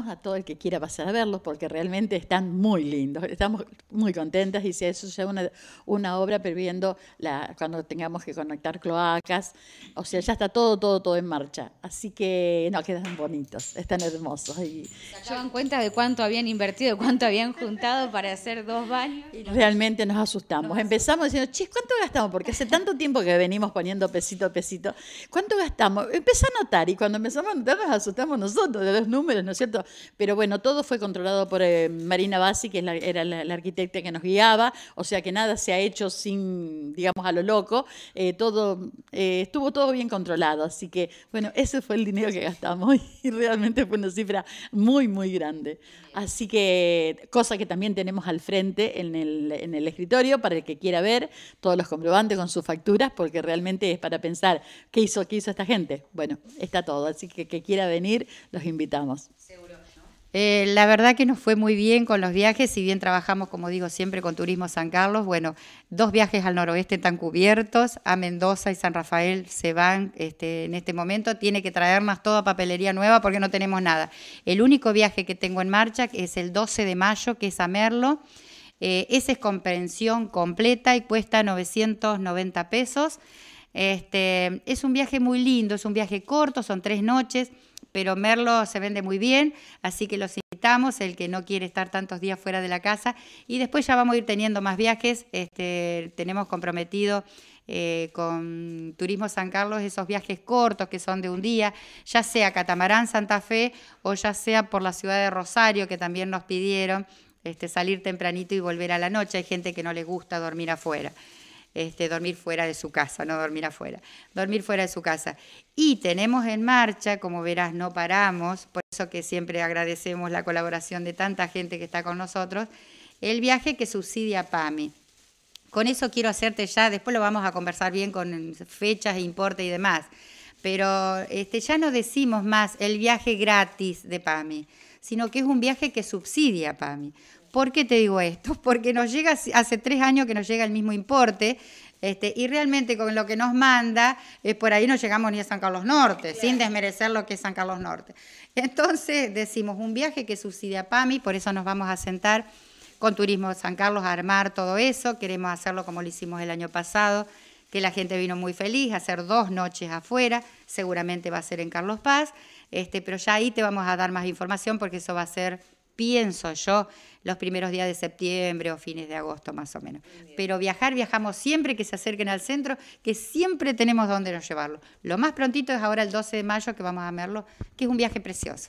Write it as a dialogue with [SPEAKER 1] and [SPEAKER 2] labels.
[SPEAKER 1] a todo el que quiera pasar a verlos porque realmente están muy lindos. Estamos muy contentas y si eso es una, una obra previendo la, cuando tengamos que conectar cloacas, o sea, ya está todo, todo, todo en marcha. Así que no, quedan bonitos, están hermosos. Y ¿Se cuenta de cuánto habían invertido, cuánto habían juntado para hacer dos baños? realmente nos asustamos. Empezamos diciendo, chis, ¿cuánto gastamos? Porque hace tanto tiempo que venimos poniendo pesito a pesito. ¿Cuánto gastamos? empezó a notar y cuando empezamos a notar nos asustamos nosotros de los números, ¿no es cierto? Pero, bueno, todo fue controlado por eh, Marina Bassi, que era la, arquitecta que nos guiaba, o sea que nada se ha hecho sin, digamos, a lo loco. Eh, todo, eh, estuvo todo bien controlado. Así que, bueno, ese fue el dinero que gastamos y realmente fue una cifra muy, muy grande. Así que, cosa que también tenemos al frente en el, en el escritorio para el que quiera ver todos los comprobantes con sus facturas, porque realmente es para pensar qué hizo, qué hizo esta gente. Bueno, está todo. Así que, que quiera venir, los invitamos.
[SPEAKER 2] Eh, la verdad que nos fue muy bien con los viajes, si bien trabajamos, como digo siempre, con Turismo San Carlos, bueno, dos viajes al noroeste están cubiertos, a Mendoza y San Rafael se van este, en este momento, tiene que traernos toda papelería nueva porque no tenemos nada. El único viaje que tengo en marcha es el 12 de mayo, que es a Merlo. Eh, esa es comprensión completa y cuesta 990 pesos. Este, es un viaje muy lindo, es un viaje corto, son tres noches, pero Merlo se vende muy bien, así que los invitamos, el que no quiere estar tantos días fuera de la casa, y después ya vamos a ir teniendo más viajes, este, tenemos comprometido eh, con Turismo San Carlos esos viajes cortos que son de un día, ya sea Catamarán Santa Fe o ya sea por la ciudad de Rosario, que también nos pidieron este, salir tempranito y volver a la noche, hay gente que no le gusta dormir afuera este, dormir fuera de su casa, no dormir afuera, dormir fuera de su casa. Y tenemos en marcha, como verás, no paramos, por eso que siempre agradecemos la colaboración de tanta gente que está con nosotros, el viaje que subsidia PAMI. Con eso quiero hacerte ya, después lo vamos a conversar bien con fechas, importe y demás, pero este, ya no decimos más el viaje gratis de PAMI sino que es un viaje que subsidia PAMI. ¿Por qué te digo esto? Porque nos llega, hace tres años que nos llega el mismo importe, este, y realmente con lo que nos manda, eh, por ahí no llegamos ni a San Carlos Norte, sin desmerecer lo que es San Carlos Norte. Entonces decimos, un viaje que subsidia PAMI, por eso nos vamos a sentar con Turismo San Carlos a armar todo eso, queremos hacerlo como lo hicimos el año pasado, que la gente vino muy feliz, a hacer dos noches afuera, seguramente va a ser en Carlos Paz, este, pero ya ahí te vamos a dar más información porque eso va a ser, pienso yo, los primeros días de septiembre o fines de agosto más o menos. Pero viajar, viajamos siempre que se acerquen al centro, que siempre tenemos dónde nos llevarlo. Lo más prontito es ahora el 12 de mayo que vamos a verlo, que es un viaje precioso.